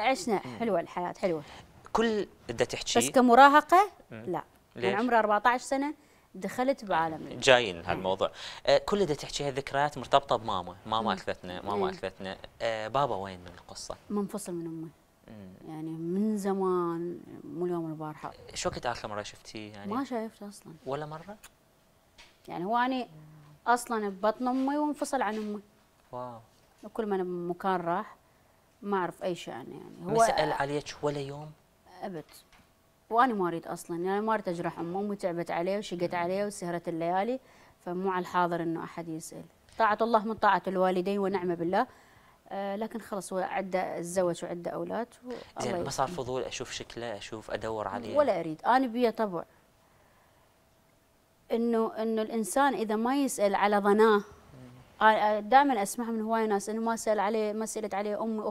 عشنا حلوه الحياه حلوه كل بدها تحكي بس كمراهقه لا ليش؟ انا عمري 14 سنه دخلت بعالم جايين هالموضوع آه كل اللي تحكي هالذكريات مرتبطه بماما ماما اكلتنا ماما اكلتنا آه بابا وين من القصه منفصل من امي يعني من زمان مو اليوم البارحه شو وقت اخر مره شفتيه يعني ما شايفته اصلا ولا مره يعني هو اني اصلا ببطن امي وانفصل عن امي واو وكل ما انا بمكان راح ما اعرف اي شيء عنه يعني هو ما سال عليك ولا يوم؟ ابد وانا ما اريد اصلا يعني ما اريد اجرح امه امي تعبت عليه وشقت عليه وسهرت الليالي فمو على الحاضر انه احد يسال طاعه الله من طاعه الوالدين ونعمه بالله آه لكن خلص هو عنده تزوج وعنده اولاد زين ما صار فضول اشوف شكله اشوف ادور عليه ولا اريد انا بيا طبع انه انه الانسان اذا ما يسال على ظناه آه، آه، دائما اسمعها من هواي ناس انه ما سال عليه ما سالت عليه امي